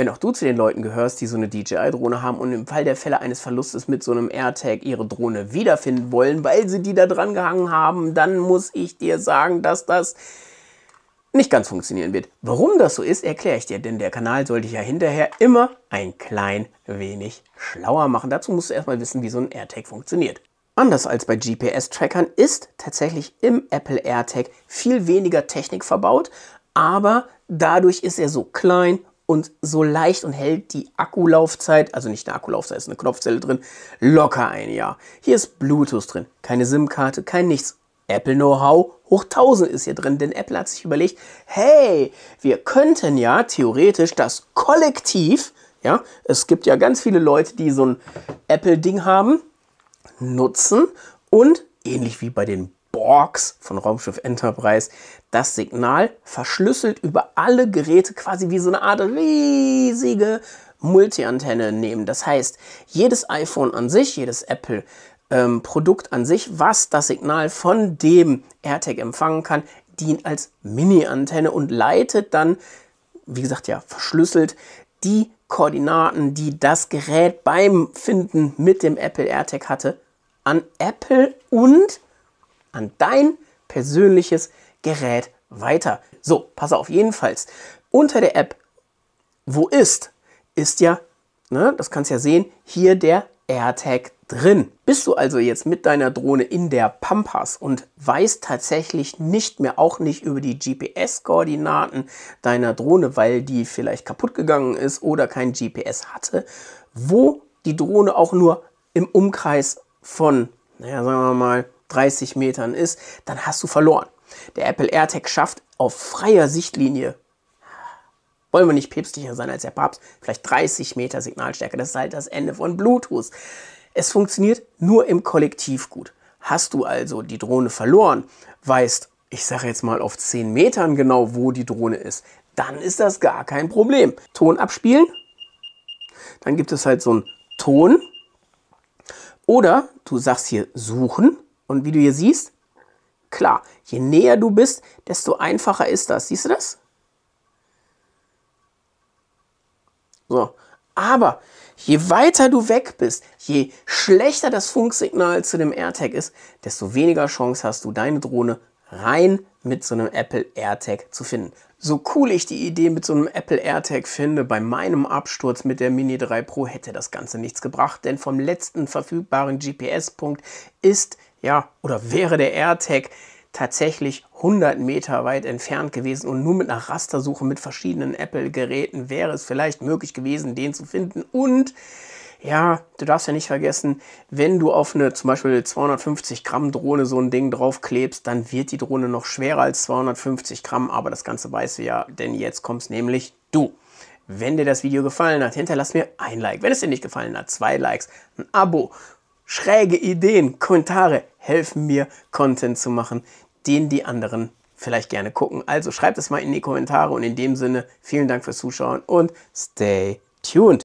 Wenn auch du zu den Leuten gehörst, die so eine DJI-Drohne haben und im Fall der Fälle eines Verlustes mit so einem AirTag ihre Drohne wiederfinden wollen, weil sie die da dran gehangen haben, dann muss ich dir sagen, dass das nicht ganz funktionieren wird. Warum das so ist, erkläre ich dir, denn der Kanal sollte dich ja hinterher immer ein klein wenig schlauer machen. Dazu musst du erstmal wissen, wie so ein AirTag funktioniert. Anders als bei GPS-Trackern ist tatsächlich im Apple AirTag viel weniger Technik verbaut, aber dadurch ist er so klein und so leicht und hält die Akkulaufzeit, also nicht eine Akkulaufzeit, ist eine Knopfzelle drin, locker ein Jahr. Hier ist Bluetooth drin, keine SIM-Karte, kein nichts. Apple Know-how hoch 1000 ist hier drin, denn Apple hat sich überlegt, hey, wir könnten ja theoretisch das Kollektiv, ja, es gibt ja ganz viele Leute, die so ein Apple-Ding haben, nutzen und ähnlich wie bei den Borgs von Raumschiff Enterprise das Signal verschlüsselt über alle Geräte quasi wie so eine Art riesige Multiantenne nehmen. Das heißt, jedes iPhone an sich, jedes Apple ähm, Produkt an sich, was das Signal von dem AirTag empfangen kann, dient als Mini-Antenne und leitet dann, wie gesagt, ja, verschlüsselt die Koordinaten, die das Gerät beim Finden mit dem Apple AirTag hatte, an Apple und an dein persönliches Gerät weiter. So, pass auf, jedenfalls. Unter der App, wo ist, ist ja, ne, das kannst ja sehen, hier der AirTag drin. Bist du also jetzt mit deiner Drohne in der Pampas und weißt tatsächlich nicht mehr, auch nicht über die GPS-Koordinaten deiner Drohne, weil die vielleicht kaputt gegangen ist oder kein GPS hatte, wo die Drohne auch nur im Umkreis von, naja, sagen wir mal, 30 Metern ist, dann hast du verloren. Der Apple AirTag schafft auf freier Sichtlinie, wollen wir nicht päpstlicher sein als der Papst, vielleicht 30 Meter Signalstärke. Das ist halt das Ende von Bluetooth. Es funktioniert nur im Kollektiv gut. Hast du also die Drohne verloren, weißt, ich sage jetzt mal auf 10 Metern genau, wo die Drohne ist, dann ist das gar kein Problem. Ton abspielen, dann gibt es halt so einen Ton. Oder du sagst hier suchen und wie du hier siehst, klar, je näher du bist, desto einfacher ist das. Siehst du das? So. Aber je weiter du weg bist, je schlechter das Funksignal zu dem AirTag ist, desto weniger Chance hast du, deine Drohne rein mit so einem Apple AirTag zu finden. So cool ich die Idee mit so einem Apple AirTag finde, bei meinem Absturz mit der Mini 3 Pro hätte das Ganze nichts gebracht, denn vom letzten verfügbaren GPS-Punkt ist ja, oder wäre der AirTag tatsächlich 100 Meter weit entfernt gewesen und nur mit einer Rastersuche mit verschiedenen Apple-Geräten wäre es vielleicht möglich gewesen, den zu finden. Und ja, du darfst ja nicht vergessen, wenn du auf eine zum Beispiel 250 Gramm Drohne so ein Ding draufklebst, dann wird die Drohne noch schwerer als 250 Gramm, aber das Ganze weißt du ja, denn jetzt kommst nämlich du. Wenn dir das Video gefallen hat, hinterlass mir ein Like. Wenn es dir nicht gefallen hat, zwei Likes, ein Abo schräge Ideen, Kommentare helfen mir, Content zu machen, den die anderen vielleicht gerne gucken. Also schreibt es mal in die Kommentare und in dem Sinne vielen Dank fürs Zuschauen und stay tuned.